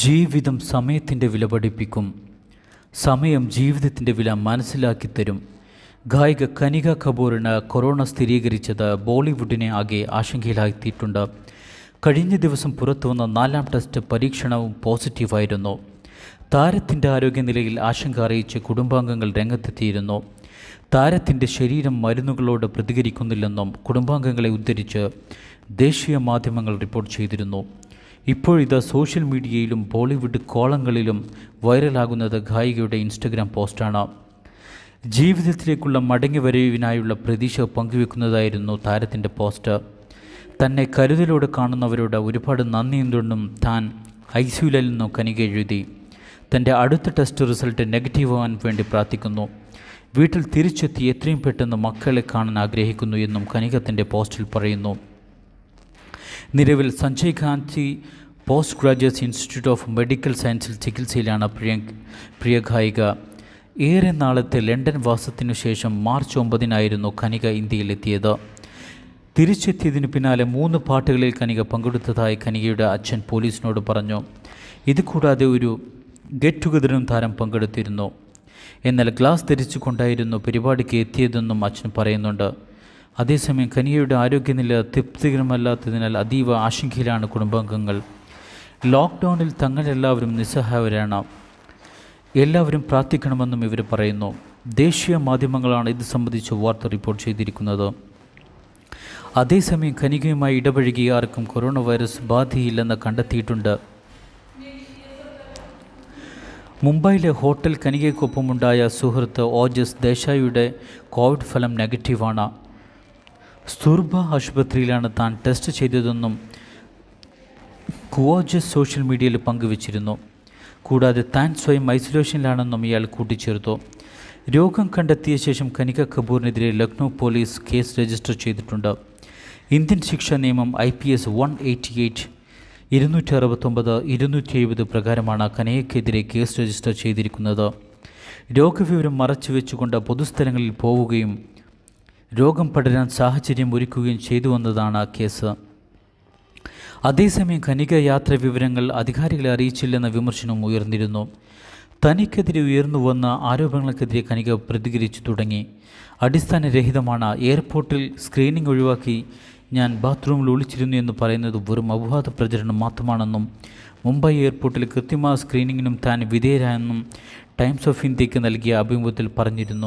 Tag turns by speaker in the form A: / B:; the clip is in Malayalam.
A: ജീവിതം സമയത്തിൻ്റെ വില പഠിപ്പിക്കും സമയം ജീവിതത്തിൻ്റെ വില മനസ്സിലാക്കി തരും ഗായിക കനിക കപൂറിന് കൊറോണ സ്ഥിരീകരിച്ചത് ബോളിവുഡിനെ ആകെ ആശങ്കയിലാക്കിയിട്ടുണ്ട് കഴിഞ്ഞ ദിവസം പുറത്തുവന്ന നാലാം ടെസ്റ്റ് പരീക്ഷണവും പോസിറ്റീവായിരുന്നു താരത്തിൻ്റെ ആരോഗ്യനിലയിൽ ആശങ്ക അറിയിച്ച് കുടുംബാംഗങ്ങൾ രംഗത്തെത്തിയിരുന്നു താരത്തിൻ്റെ ശരീരം മരുന്നുകളോട് പ്രതികരിക്കുന്നില്ലെന്നും കുടുംബാംഗങ്ങളെ ഉദ്ധരിച്ച് ദേശീയ മാധ്യമങ്ങൾ റിപ്പോർട്ട് ചെയ്തിരുന്നു ഇപ്പോഴിത് സോഷ്യൽ മീഡിയയിലും ബോളിവുഡ് കോളങ്ങളിലും വൈറലാകുന്നത് ഗായികയുടെ ഇൻസ്റ്റഗ്രാം പോസ്റ്റാണ് ജീവിതത്തിലേക്കുള്ള മടങ്ങിവരവിനായുള്ള പ്രതീക്ഷ പങ്കുവെക്കുന്നതായിരുന്നു താരത്തിൻ്റെ പോസ്റ്റ് തന്നെ കരുതലോടെ കാണുന്നവരോട് ഒരുപാട് നന്ദിയുണ്ടെന്നും താൻ ഐ സിയുലിൽ നിന്നും കനിക എഴുതി തൻ്റെ അടുത്ത ടെസ്റ്റ് റിസൾട്ട് നെഗറ്റീവ് ആവാൻ വേണ്ടി പ്രാർത്ഥിക്കുന്നു വീട്ടിൽ തിരിച്ചെത്തി എത്രയും പെട്ടെന്ന് മക്കളെ കാണാൻ ആഗ്രഹിക്കുന്നു എന്നും കനികത്തിൻ്റെ പോസ്റ്റിൽ പറയുന്നു നിലവിൽ Sanjay Gandhi post graduate institute of medical സയൻസിൽ ചികിത്സയിലാണ് പ്രിയ പ്രിയ ഗായിക ഏറെ നാളത്തെ ലണ്ടൻ വാസത്തിനു ശേഷം മാർച്ച് ഒമ്പതിനായിരുന്നു കനിക ഇന്ത്യയിലെത്തിയത് തിരിച്ചെത്തിയതിന് പിന്നാലെ മൂന്ന് പാട്ടുകളിൽ കനിക പങ്കെടുത്തതായി കനികയുടെ അച്ഛൻ പോലീസിനോട് പറഞ്ഞു ഇത് കൂടാതെ ഒരു ഗെറ്റ് ടുഗദറിനും താരം പങ്കെടുത്തിരുന്നു എന്നാൽ ഗ്ലാസ് ധരിച്ചുകൊണ്ടായിരുന്നു പരിപാടിക്ക് എത്തിയതെന്നും അച്ഛൻ പറയുന്നുണ്ട് അതേസമയം കനിയയുടെ ആരോഗ്യനില തൃപ്തികരമല്ലാത്തതിനാൽ അതീവ ആശങ്കയിലാണ് കുടുംബാംഗങ്ങൾ ലോക്ക്ഡൗണിൽ തങ്ങളെല്ലാവരും നിസ്സഹായവരാണ് എല്ലാവരും പ്രാർത്ഥിക്കണമെന്നും ഇവർ പറയുന്നു ദേശീയ മാധ്യമങ്ങളാണ് ഇത് സംബന്ധിച്ച് വാർത്ത റിപ്പോർട്ട് ചെയ്തിരിക്കുന്നത് അതേസമയം ഖനികയുമായി ഇടപഴകിയ ആർക്കും കൊറോണ വൈറസ് ബാധയില്ലെന്ന് കണ്ടെത്തിയിട്ടുണ്ട് മുംബൈയിലെ ഹോട്ടൽ കനികയ്ക്കൊപ്പമുണ്ടായ സുഹൃത്ത് ഓജസ് ദേശായിയുടെ കോവിഡ് ഫലം നെഗറ്റീവാണ് സ്തുർഭ ആശുപത്രിയിലാണ് താൻ ടെസ്റ്റ് ചെയ്തതെന്നും കുവോജസ് സോഷ്യൽ മീഡിയയിൽ പങ്കുവച്ചിരുന്നു കൂടാതെ താൻ സ്വയം ഐസൊലേഷനിലാണെന്നും ഇയാൾ കൂട്ടിച്ചേർത്തു രോഗം കണ്ടെത്തിയ ശേഷം കനിക കപൂറിനെതിരെ ലക്നൗ പോലീസ് കേസ് രജിസ്റ്റർ ചെയ്തിട്ടുണ്ട് ഇന്ത്യൻ ശിക്ഷാ നിയമം I P S one eighty eight ഇരുന്നൂറ്റി അറുപത്തൊമ്പത് ഇരുന്നൂറ്റി എഴുപത് പ്രകാരമാണ് കനയ്യക്കെതിരെ കേസ് രജിസ്റ്റർ ചെയ്തിരിക്കുന്നത് രോഗവിവരം മറച്ചു വെച്ചുകൊണ്ട് പൊതുസ്ഥലങ്ങളിൽ പോവുകയും രോഗം പടരാൻ സാഹചര്യം ഒരുക്കുകയും ആ കേസ് അതേസമയം ഖനിക യാത്ര വിവരങ്ങൾ അധികാരികളെ അറിയിച്ചില്ലെന്ന വിമർശനവും ഉയർന്നിരുന്നു തനിക്കെതിരെ ഉയർന്നു വന്ന ആരോപണങ്ങൾക്കെതിരെ കനിക പ്രതികരിച്ചു തുടങ്ങി അടിസ്ഥാനരഹിതമാണ് എയർപോർട്ടിൽ സ്ക്രീനിംഗ് ഒഴിവാക്കി ഞാൻ ബാത്റൂമിൽ ഒളിച്ചിരുന്നു എന്ന് പറയുന്നത് വെറും അപവാദ പ്രചരണം മാത്രമാണെന്നും മുംബൈ എയർപോർട്ടിൽ കൃത്യമായ സ്ക്രീനിങ്ങിനും താൻ വിധേയരായെന്നും ടൈംസ് ഓഫ് ഇന്ത്യക്ക് നൽകിയ അഭിമുഖത്തിൽ പറഞ്ഞിരുന്നു